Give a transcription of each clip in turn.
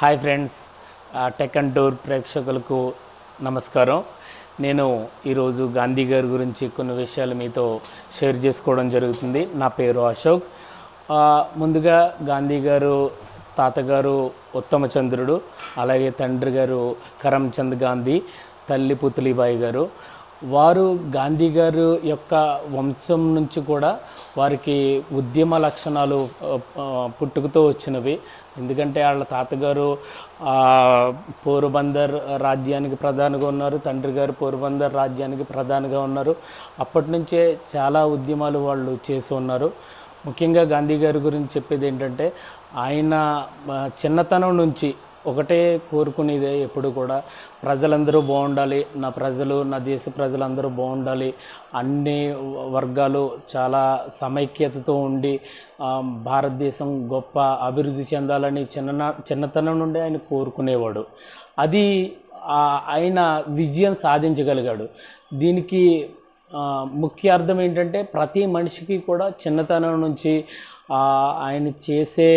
hi friends tech and door ప్రేక్షకులకు నమస్కారం నేను ఈరోజు గాంధీ గారి గురించి కొన్ని విషయాలు మీతో షేర్ చేసుకోవడం జరుగుతుంది నా పేరు అశోక్ ముందుగా గాంధీ గారు తాతగారు ఉత్తమచంద్రుడు అలాగే తండ్రి గారు కరమ్చంద్ గాంధీ తల్లి పుతులిబాయి గారు వారు గాంధీ గారు యొక్క వంశం నుంచి కూడా వారికి ఉద్యమ లక్షణాలు పుట్టుకతో వచ్చినవి ఎందుకంటే వాళ్ళ తాతగారు పోరుబందర్ రాజ్యానికి ప్రధానిగా ఉన్నారు తండ్రి గారు పోరుబందర్ రాజ్యానికి ప్రధానిగా ఉన్నారు అప్పటి నుంచే చాలా ఉద్యమాలు వాళ్ళు చేసి ఉన్నారు ముఖ్యంగా గాంధీ గారి గురించి చెప్పేది ఏంటంటే ఆయన చిన్నతనం నుంచి ఒకటే కోరుకునేదే ఎప్పుడు కూడా ప్రజలందరూ బాగుండాలి నా ప్రజలు నా దేశ ప్రజలందరూ బాగుండాలి అన్ని వర్గాలు చాలా సమైక్యతతో ఉండి భారతదేశం గొప్ప అభివృద్ధి చెందాలని చిన్న చిన్నతనం నుండి ఆయన కోరుకునేవాడు అది ఆయన విజయం సాధించగలిగాడు దీనికి ముఖ్య అర్థం ఏంటంటే ప్రతి మనిషికి కూడా చిన్నతనం నుంచి ఆయన చేసే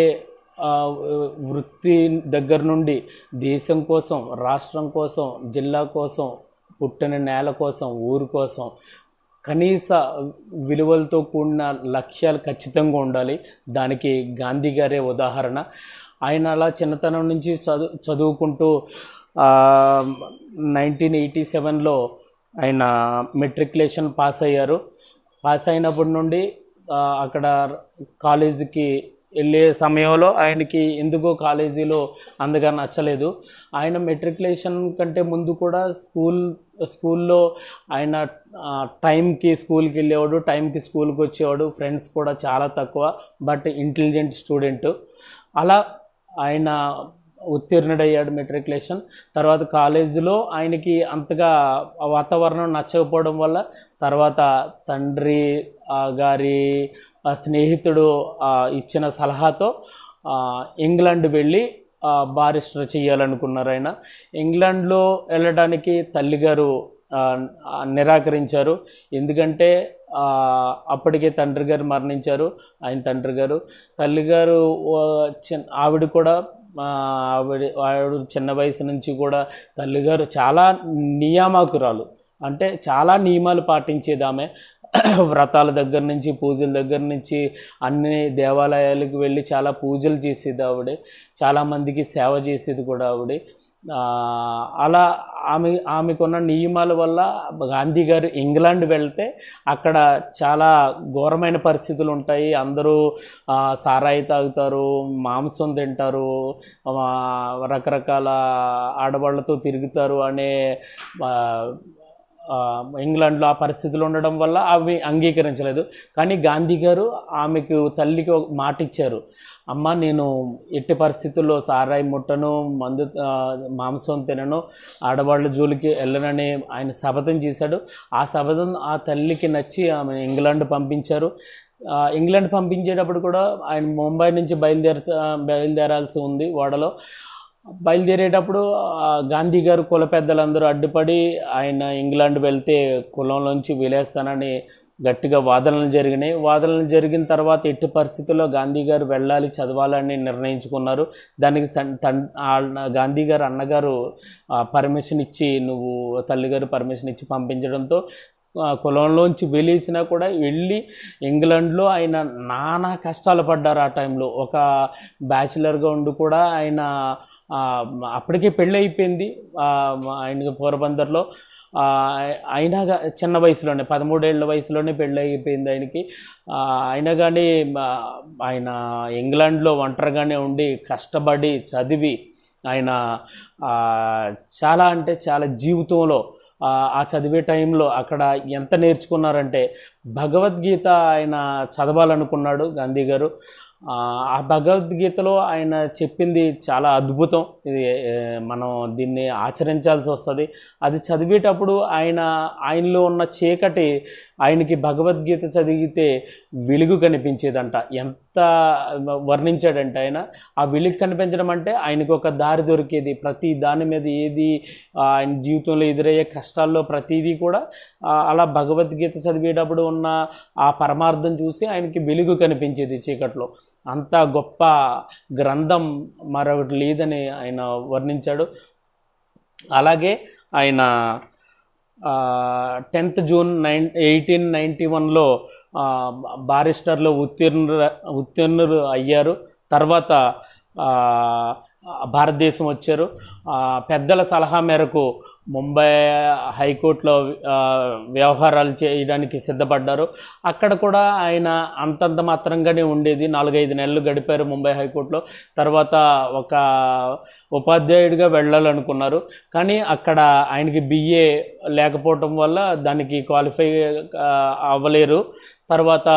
వృత్తి దగ్గర నుండి దేశం కోసం రాష్ట్రం కోసం జిల్లా కోసం పుట్టిన నేల కోసం ఊరు కోసం కనీస విలువలతో కూడిన లక్ష్యాలు ఖచ్చితంగా ఉండాలి దానికి గాంధీ గారే ఉదాహరణ ఆయన అలా చిన్నతనం నుంచి చదువు చదువుకుంటూ నైన్టీన్ ఎయిటీ సెవెన్లో ఆయన మెట్రికులేషన్ పాస్ అయ్యారు పాస్ అయినప్పటి నుండి అక్కడ కాలేజీకి వెళ్ళే సమయంలో ఆయనకి ఎందుకో కాలేజీలో అందుగా నచ్చలేదు ఆయన మెట్రికులేషన్ కంటే ముందు కూడా స్కూల్ స్కూల్లో ఆయన టైంకి స్కూల్కి వెళ్ళేవాడు టైంకి స్కూల్కి వచ్చేవాడు ఫ్రెండ్స్ కూడా చాలా తక్కువ బట్ ఇంటెలిజెంట్ స్టూడెంట్ అలా ఆయన ఉత్తీర్ణుడయ్యాడు మెట్రికులేషన్ తర్వాత కాలేజీలో ఆయనకి అంతగా వాతావరణం నచ్చకపోవడం వల్ల తర్వాత తండ్రి గారి స్నేహితుడు ఇచ్చిన సలహాతో ఇంగ్లాండ్ వెళ్ళి బారిస్టర్ చేయాలనుకున్నారు ఆయన ఇంగ్లాండ్లో వెళ్ళడానికి తల్లిగారు నిరాకరించారు ఎందుకంటే అప్పటికే తండ్రి గారు మరణించారు ఆయన తండ్రి గారు తల్లిగారు చిన్న ఆవిడ కూడా ఆవిడ ఆవిడ చిన్న వయసు నుంచి కూడా తల్లిగారు చాలా నియామకురాలు అంటే చాలా నియమాలు పాటించేదామే వ్రతాల దగ్గర నుంచి పూజల దగ్గర నుంచి అన్ని దేవాలయాలకు వెళ్ళి చాలా పూజలు చేసేది ఆవిడే చాలామందికి సేవ చేసేది కూడా ఆవిడే అలా ఆమె ఆమెకున్న నియమాల వల్ల గాంధీ గారు ఇంగ్లాండ్ వెళ్తే అక్కడ చాలా ఘోరమైన పరిస్థితులు ఉంటాయి అందరూ సారాయి తాగుతారు మాంసం తింటారు రకరకాల ఆడవాళ్లతో తిరుగుతారు అనే ఇంగ్లాండ్లో ఆ పరిస్థితులు ఉండడం వల్ల అవి అంగీకరించలేదు కానీ గాంధీ గారు ఆమెకు తల్లికి ఒక మాట ఇచ్చారు అమ్మ నేను ఎట్టి పరిస్థితుల్లో సారాయి ముట్టను మందు మాంసం తినను ఆడవాళ్ళ జోలికి వెళ్ళనని ఆయన శపథం చేశాడు ఆ శపథం ఆ తల్లికి నచ్చి ఆమె ఇంగ్లాండ్ పంపించారు ఇంగ్లాండ్ పంపించేటప్పుడు కూడా ఆయన ముంబై నుంచి బయలుదేర బయలుదేరాల్సి ఉంది ఓడలో బయలుదేరేటప్పుడు గాంధీ గారు కుల పెద్దలందరూ అడ్డుపడి ఆయన ఇంగ్లాండ్ వెళ్తే కులంలోంచి వీలేస్తానని గట్టిగా వాదనలు జరిగినాయి వాదనలు జరిగిన తర్వాత ఎట్టి పరిస్థితుల్లో గాంధీ గారు వెళ్ళాలి చదవాలని నిర్ణయించుకున్నారు దానికి గాంధీ గారు అన్నగారు పర్మిషన్ ఇచ్చి నువ్వు తల్లిగారు పర్మిషన్ ఇచ్చి పంపించడంతో కులంలోంచి వెలిసినా కూడా వెళ్ళి ఇంగ్లాండ్లో ఆయన నానా కష్టాలు పడ్డారు ఆ టైంలో ఒక బ్యాచిలర్గా ఉండి కూడా ఆయన అప్పటికే పెళ్ళి అయిపోయింది ఆయన పోరబందర్లో అయినా చిన్న వయసులోనే పదమూడేళ్ళ వయసులోనే పెళ్ళి అయిపోయింది ఆయనకి అయినా కానీ ఆయన ఇంగ్లాండ్లో ఒంటరిగానే ఉండి కష్టపడి చదివి ఆయన చాలా అంటే చాలా జీవితంలో ఆ చదివే టైంలో అక్కడ ఎంత నేర్చుకున్నారంటే భగవద్గీత ఆయన చదవాలనుకున్నాడు గాంధీ గారు ఆ భగవద్గీతలో ఆయన చెప్పింది చాలా అద్భుతం ఇది మనం దీన్ని ఆచరించాల్సి వస్తుంది అది చదివేటప్పుడు ఆయన ఆయనలో ఉన్న చీకటి ఆయనకి భగవద్గీత చదివితే వెలుగు కనిపించేదంట ఎంత వర్ణించాడంటే ఆయన ఆ వెలుగు కనిపించడం అంటే ఆయనకు ఒక దారి దొరికేది ప్రతి దాని మీద ఏది ఆయన జీవితంలో ఎదురయ్యే కష్టాల్లో ప్రతిదీ కూడా అలా భగవద్గీత చదివేటప్పుడు ఉన్న ఆ పరమార్థం చూసి ఆయనకి వెలుగు కనిపించేది చీకట్లో అంత గొప్ప గ్రంథం మరొకటి లేదని ఆయన వర్ణించాడు అలాగే ఆయన tenth June nine eighteen ninety వన్లో బారిస్టర్లో ఉత్తీర్ణులు ఉత్తీర్ణులు అయ్యారు తర్వాత భారతదేశం వచ్చారు పెద్దల సలహా మేరకు ముంబై హైకోర్టులో వ్యవహారాలు చేయడానికి సిద్ధపడ్డారు అక్కడ కూడా ఆయన అంతంత మాత్రంగానే ఉండేది నాలుగైదు నెలలు గడిపారు ముంబై హైకోర్టులో తర్వాత ఒక ఉపాధ్యాయుడిగా వెళ్ళాలనుకున్నారు కానీ అక్కడ ఆయనకి బిఏ లేకపోవటం వల్ల దానికి క్వాలిఫై అవ్వలేరు తర్వాత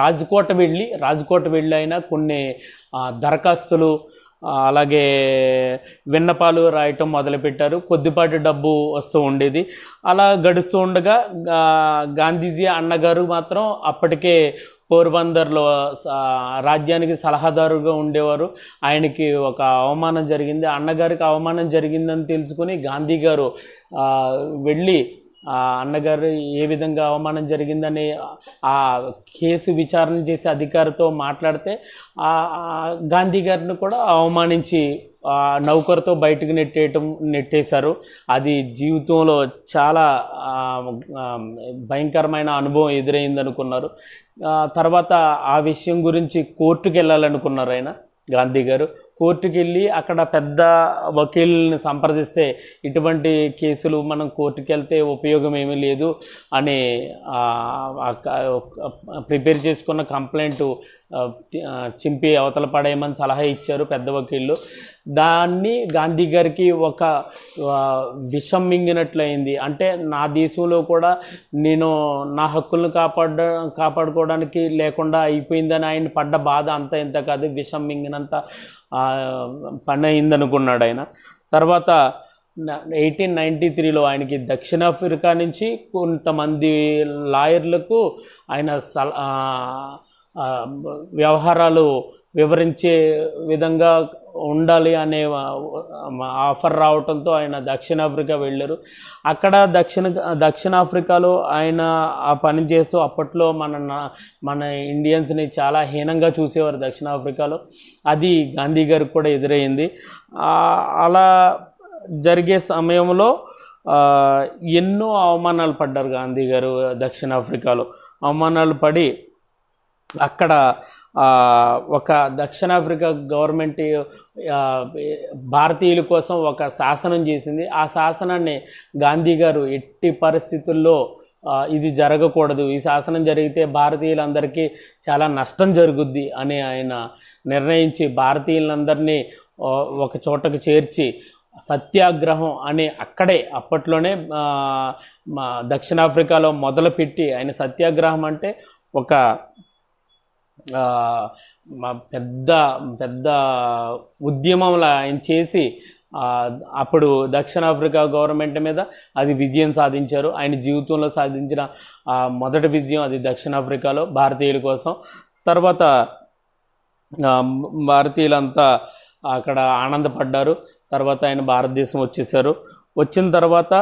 రాజ్కోట వెళ్ళి రాజ్కోట వెళ్ళి అయినా కొన్ని దరఖాస్తులు అలాగే విన్నపాలు రాయటం మొదలుపెట్టారు కొద్దిపాటి డబ్బు వస్తూ ఉండేది అలా గడుస్తూ ఉండగా గాంధీజీ అన్నగారు మాత్రం అప్పటికే పోర్బందర్లో రాజ్యానికి సలహాదారుగా ఉండేవారు ఆయనకి ఒక అవమానం జరిగింది అన్నగారికి అవమానం జరిగిందని తెలుసుకుని గాంధీ గారు వెళ్ళి అన్నగారు ఏ విధంగా అవమానం జరిగిందని ఆ కేసు విచారణ చేసే అధికారితో మాట్లాడితే గాంధీ గారిని కూడా అవమానించి నౌకర్తో బయటకు నెట్టేయటం నెట్టేశారు అది జీవితంలో చాలా భయంకరమైన అనుభవం ఎదురైంది అనుకున్నారు తర్వాత ఆ విషయం గురించి కోర్టుకు వెళ్ళాలనుకున్నారు ఆయన గాంధీ గారు కోర్టుకి వెళ్ళి అక్కడ పెద్ద వకీల్ని సంప్రదిస్తే ఇటువంటి కేసులు మనం కోర్టుకి వెళ్తే ఉపయోగం ఏమీ లేదు అని ప్రిపేర్ చేసుకున్న కంప్లైంట్ చింపి అవతల పడేయమని సలహా ఇచ్చారు పెద్ద వకీళ్ళు దాన్ని గాంధీ గారికి ఒక విషం మింగినట్లయింది అంటే నా దేశంలో కూడా నేను నా హక్కులను కాపాడ కాపాడుకోవడానికి లేకుండా అయిపోయిందని ఆయన పడ్డ బాధ అంత ఇంత కాదు విషం మింగినంత పని అనుకున్నాడు ఆయన తర్వాత ఎయిటీన్ నైంటీ త్రీలో ఆయనకి దక్షిణాఫ్రికా నుంచి కొంతమంది లాయర్లకు ఆయన సల వ్యవహారాలు వివరించే విధంగా ఉండాలి అనే ఆఫర్ రావడంతో ఆయన దక్షిణాఫ్రికా వెళ్ళారు అక్కడ దక్షిణ దక్షిణాఫ్రికాలో ఆయన ఆ పని చేస్తూ అప్పట్లో మన మన ఇండియన్స్ని చాలా హీనంగా చూసేవారు దక్షిణాఫ్రికాలో అది గాంధీ గారికి కూడా ఎదురైంది అలా జరిగే సమయంలో ఎన్నో అవమానాలు పడ్డారు గాంధీ గారు దక్షిణాఫ్రికాలో అవమానాలు పడి అక్కడ ఒక దక్షిణాఫ్రికా గవర్నమెంట్ భారతీయుల కోసం ఒక శాసనం చేసింది ఆ శాసనాన్ని గాంధీ గారు ఎట్టి పరిస్థితుల్లో ఇది జరగకూడదు ఈ శాసనం జరిగితే భారతీయులందరికీ చాలా నష్టం జరుగుద్ది అని ఆయన నిర్ణయించి భారతీయులందరినీ ఒక చోటకు చేర్చి సత్యాగ్రహం అనే అక్కడే అప్పట్లోనే దక్షిణాఫ్రికాలో మొదలుపెట్టి ఆయన సత్యాగ్రహం అంటే ఒక పెద్ద పెద్ద ఉద్యమంలా ఆయన చేసి అప్పుడు దక్షిణాఫ్రికా గవర్నమెంట్ మీద అది విజయం సాధించారు ఆయన జీవితంలో సాధించిన మొదటి విజయం అది దక్షిణాఫ్రికాలో భారతీయుల కోసం తర్వాత భారతీయులంతా అక్కడ ఆనందపడ్డారు తర్వాత ఆయన భారతదేశం వచ్చేసారు వచ్చిన తర్వాత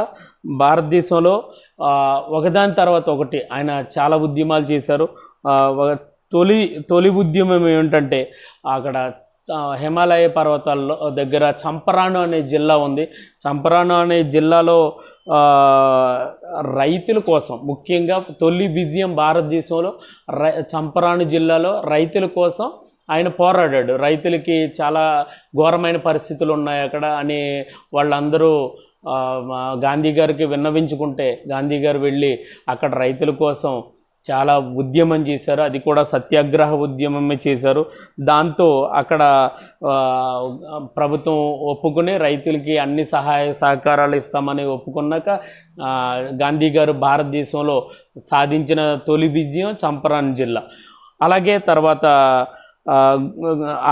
భారతదేశంలో ఒకదాని తర్వాత ఒకటి ఆయన చాలా ఉద్యమాలు చేశారు తొలి తొలి ఉద్యమం ఏమిటంటే అక్కడ హిమాలయ పర్వతాల్లో దగ్గర చంపరాను అనే జిల్లా ఉంది చంపరాను అనే జిల్లాలో రైతుల కోసం ముఖ్యంగా తొలి విజయం భారతదేశంలో రై చంపరాను జిల్లాలో రైతుల కోసం ఆయన పోరాడాడు రైతులకి చాలా ఘోరమైన పరిస్థితులు ఉన్నాయి అక్కడ అని వాళ్ళందరూ గాంధీ గారికి విన్నవించుకుంటే గాంధీ గారు వెళ్ళి అక్కడ రైతుల కోసం చాలా ఉద్యమం చేశారు అది కూడా సత్యాగ్రహ ఉద్యమమే చేశారు దాంతో అక్కడ ప్రభుత్వం ఒప్పుకుని రైతులకి అన్ని సహాయ సహకారాలు ఇస్తామని ఒప్పుకున్నాక గాంధీ గారు భారతదేశంలో సాధించిన తొలి విజయం చంపరాన్ జిల్లా అలాగే తర్వాత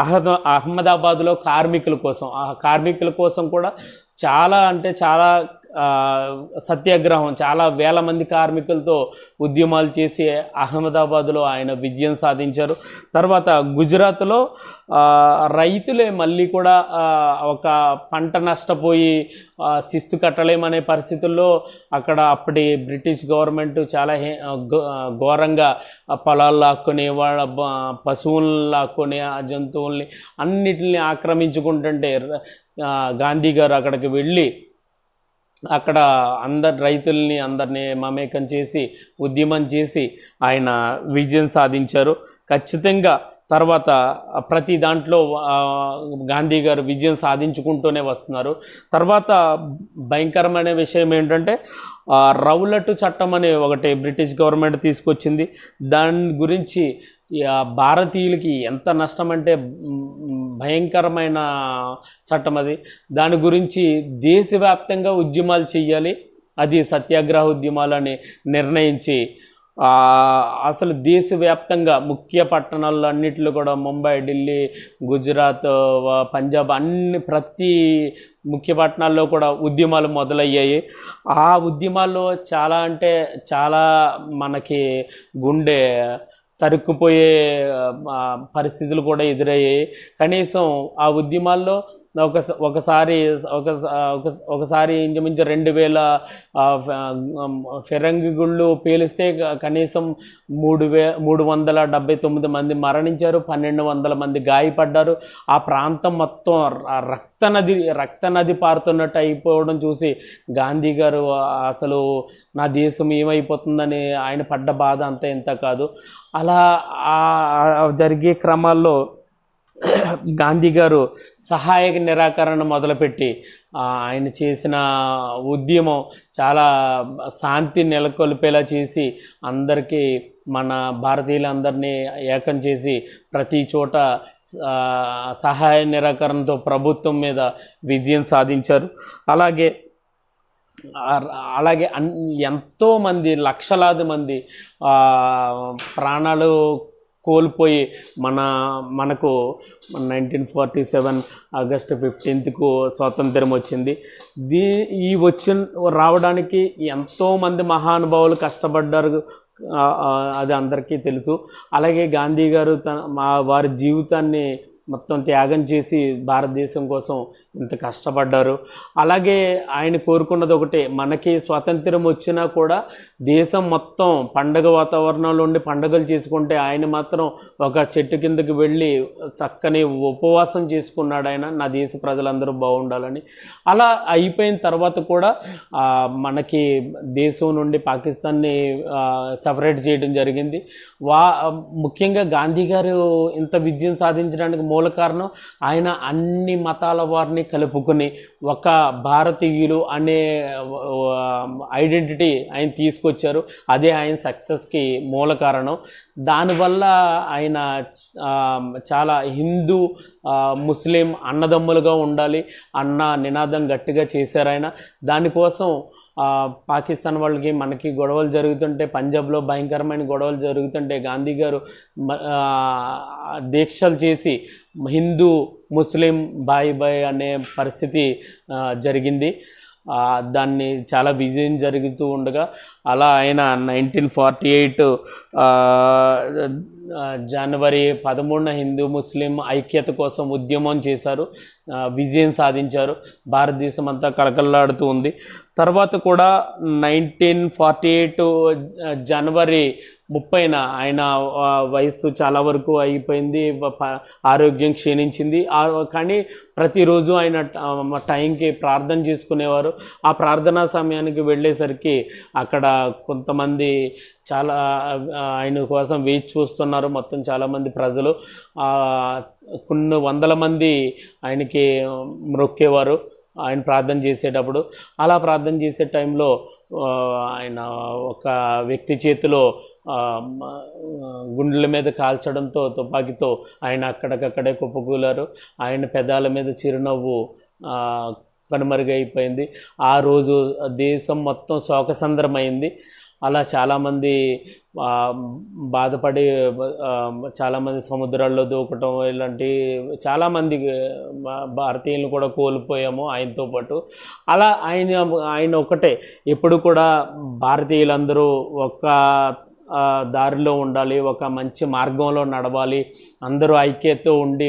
అహద అహ్మదాబాద్లో కార్మికుల కోసం ఆ కార్మికుల కోసం కూడా చాలా అంటే చాలా సత్యాగ్రహం చాలా వేల మంది కార్మికులతో ఉద్యమాలు చేసి అహ్మదాబాద్లో ఆయన విజయం సాధించారు తర్వాత గుజరాత్లో రైతులే మళ్ళీ కూడా ఒక పంట నష్టపోయి శిస్తు కట్టలేమనే పరిస్థితుల్లో అక్కడ అప్పటి బ్రిటిష్ గవర్నమెంట్ చాలా ఘోరంగా పొలాలు లాక్కొని వాళ్ళ పశువులను లాక్కొని ఆ జంతువుల్ని అన్నిటిని ఆక్రమించుకుంటుంటే గాంధీ గారు అక్కడికి వెళ్ళి అక్కడ అందరి రైతుల్ని అందరినీ మమేకం చేసి ఉద్యమం చేసి ఆయన విజయం సాధించారు ఖచ్చితంగా తర్వాత ప్రతి దాంట్లో గాంధీ గారు విజయం సాధించుకుంటూనే వస్తున్నారు తర్వాత భయంకరమైన విషయం ఏంటంటే రౌలటు చట్టం అనే ఒకటి బ్రిటిష్ గవర్నమెంట్ తీసుకొచ్చింది దాని గురించి భారతీయులకి ఎంత నష్టం అంటే భయంకరమైన చట్టం అది దాని గురించి దేశవ్యాప్తంగా ఉద్యమాలు చేయాలి అది సత్యాగ్రహ ఉద్యమాలని నిర్ణయించి అసలు దేశవ్యాప్తంగా ముఖ్య పట్టణాల్లో అన్నిట్లో కూడా ముంబై ఢిల్లీ గుజరాత్ పంజాబ్ అన్ని ప్రతి ముఖ్య పట్టణాల్లో కూడా ఉద్యమాలు మొదలయ్యాయి ఆ ఉద్యమాల్లో చాలా అంటే చాలా మనకి గుండె తరుక్కుపోయే పరిస్థితులు కూడా ఎదురయ్యాయి కనీసం ఆ ఉద్యమాల్లో ఒక ఒకసారి ఒక ఒకసారి ఇంచుమించు రెండు వేల ఫిరంగి గుళ్ళు పేలిస్తే కనీసం మూడు వే మూడు వందల డెబ్బై తొమ్మిది మంది మరణించారు పన్నెండు వందల మంది గాయపడ్డారు ఆ ప్రాంతం మొత్తం రక్త నది రక్త నది పారుతున్నట్టు అయిపోవడం చూసి గాంధీ గారు అసలు నా దేశం ఏమైపోతుందని ఆయన పడ్డ బాధ అంత ఇంత కాదు అలా జరిగే క్రమాల్లో గాంధీ గారు సహాయక నిరాకరణ మొదలుపెట్టి ఆయన చేసిన ఉద్యమం చాలా శాంతి నెలకొల్పేలా చేసి అందరికీ మన భారతీయులందరినీ ఏకం చేసి ప్రతి చోట సహాయ నిరాకరణతో ప్రభుత్వం మీద విజయం సాధించారు అలాగే అలాగే ఎంతోమంది లక్షలాది మంది ప్రాణాలు కోల్పోయి మన మనకు నైన్టీన్ ఫార్టీ సెవెన్ ఆగస్ట్ ఫిఫ్టీన్త్కు స్వాతంత్రం వచ్చింది దీ ఈ వచ్చిన రావడానికి ఎంతోమంది మహానుభావులు కష్టపడ్డారు అది అందరికీ తెలుసు అలాగే గాంధీ గారు తన మా వారి జీవితాన్ని మొత్తం త్యాగం చేసి భారతదేశం కోసం ఇంత కష్టపడ్డారు అలాగే ఆయన కోరుకున్నది ఒకటే మనకి స్వాతంత్రం వచ్చినా కూడా దేశం మొత్తం పండగ వాతావరణంలో ఉండి పండగలు చేసుకుంటే ఆయన మాత్రం ఒక చెట్టు కిందకి వెళ్ళి చక్కని ఉపవాసం చేసుకున్నాడు ఆయన నా దేశ ప్రజలందరూ బాగుండాలని అలా అయిపోయిన తర్వాత కూడా మనకి దేశం నుండి పాకిస్తాన్ని సపరేట్ చేయడం జరిగింది వా ముఖ్యంగా గాంధీ గారు ఇంత విజయం సాధించడానికి మూల కారణం ఆయన అన్ని మతాల వారిని కలుపుకొని ఒక భారతీయులు అనే ఐడెంటిటీ ఆయన తీసుకొచ్చారు అదే ఆయన సక్సెస్కి మూల కారణం దానివల్ల ఆయన చాలా హిందూ ముస్లిం అన్నదమ్ములుగా ఉండాలి అన్న నినాదం గట్టిగా చేశారు ఆయన దానికోసం పాకిస్తాన్ వాళ్ళకి మనకి గొడవలు జరుగుతుంటే పంజాబ్లో భయంకరమైన గొడవలు జరుగుతుంటే గాంధీ గారు దీక్షలు చేసి హిందూ ముస్లిం బాయ్ బాయ్ అనే పరిస్థితి జరిగింది దాన్ని చాలా విజయం జరుగుతూ ఉండగా అలా ఆయన నైన్టీన్ ఫార్టీ ఎయిట్ జనవరి పదమూడున హిందూ ముస్లిం ఐక్యత కోసం ఉద్యమం చేశారు విజయం సాధించారు భారతదేశం అంతా కలకల్లాడుతూ ఉంది తర్వాత కూడా నైన్టీన్ ఫార్టీ ఎయిట్ జనవరి ముప్పైన ఆయన వయస్సు చాలా వరకు అయిపోయింది ఆరోగ్యం క్షీణించింది కానీ ప్రతిరోజు ఆయన టైంకి ప్రార్థన చేసుకునేవారు ఆ ప్రార్థనా సమయానికి వెళ్ళేసరికి అక్కడ కొంతమంది చాలా ఆయన కోసం వేచి చూస్తున్నారు మొత్తం చాలామంది ప్రజలు కొన్ని వందల మంది ఆయనకి మొక్కేవారు ఆయన ప్రార్థన చేసేటప్పుడు అలా ప్రార్థన చేసే టైంలో ఆయన ఒక వ్యక్తి చేతిలో గుండెల మీద కాల్చడంతో తుపాకీతో ఆయన అక్కడికక్కడే కుప్పకూలారు ఆయన పెదాల మీద చిరునవ్వు కనుమరుగైపోయింది ఆ రోజు దేశం మొత్తం శోకసందరమైంది అలా చాలామంది బాధపడి చాలామంది సముద్రాల్లో దూకటం ఇలాంటి చాలామంది భారతీయులను కూడా కోల్పోయాము ఆయనతో పాటు అలా ఆయన ఆయన ఒకటే ఎప్పుడు కూడా భారతీయులందరూ ఒక్క దారిలో ఉండాలి ఒక మంచి మార్గంలో నడవాలి అందరూ ఐక్యతో ఉండి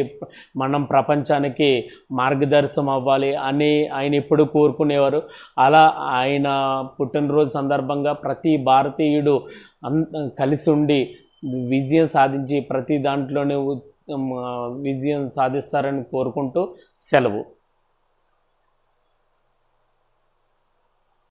మనం ప్రపంచానికి మార్గదర్శనం అవ్వాలి అని ఆయన ఎప్పుడు కోరుకునేవారు అలా ఆయన పుట్టినరోజు సందర్భంగా ప్రతి భారతీయుడు కలిసి ఉండి విజయం సాధించి ప్రతి దాంట్లోనే విజయం సాధిస్తారని కోరుకుంటూ సెలవు